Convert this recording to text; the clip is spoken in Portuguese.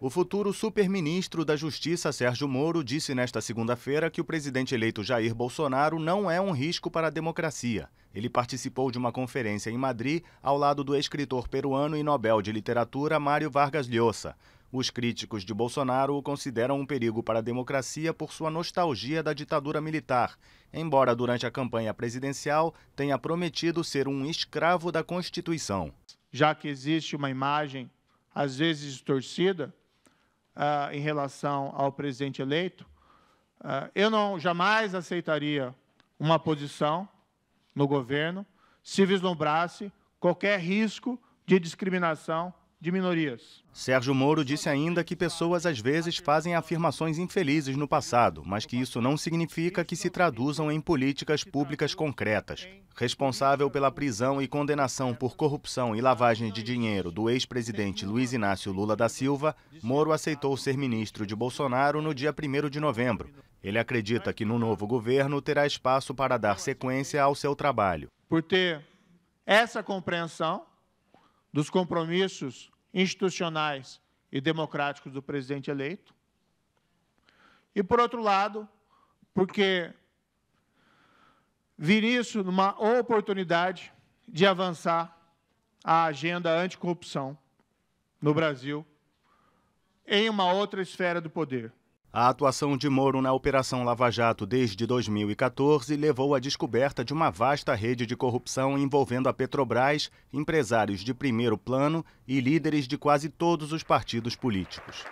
O futuro super-ministro da Justiça, Sérgio Moro, disse nesta segunda-feira que o presidente eleito Jair Bolsonaro não é um risco para a democracia. Ele participou de uma conferência em Madrid ao lado do escritor peruano e Nobel de Literatura Mário Vargas Llosa. Os críticos de Bolsonaro o consideram um perigo para a democracia por sua nostalgia da ditadura militar, embora durante a campanha presidencial tenha prometido ser um escravo da Constituição. Já que existe uma imagem, às vezes distorcida, uh, em relação ao presidente eleito. Uh, eu não jamais aceitaria uma posição no governo se vislumbrasse qualquer risco de discriminação de minorias. Sérgio Moro disse ainda que pessoas às vezes fazem afirmações infelizes no passado, mas que isso não significa que se traduzam em políticas públicas concretas. Responsável pela prisão e condenação por corrupção e lavagem de dinheiro do ex-presidente Luiz Inácio Lula da Silva, Moro aceitou ser ministro de Bolsonaro no dia 1 de novembro. Ele acredita que no novo governo terá espaço para dar sequência ao seu trabalho. Por ter essa compreensão, dos compromissos institucionais e democráticos do presidente eleito. E, por outro lado, porque vir isso numa oportunidade de avançar a agenda anticorrupção no Brasil em uma outra esfera do poder. A atuação de Moro na Operação Lava Jato desde 2014 levou à descoberta de uma vasta rede de corrupção envolvendo a Petrobras, empresários de primeiro plano e líderes de quase todos os partidos políticos.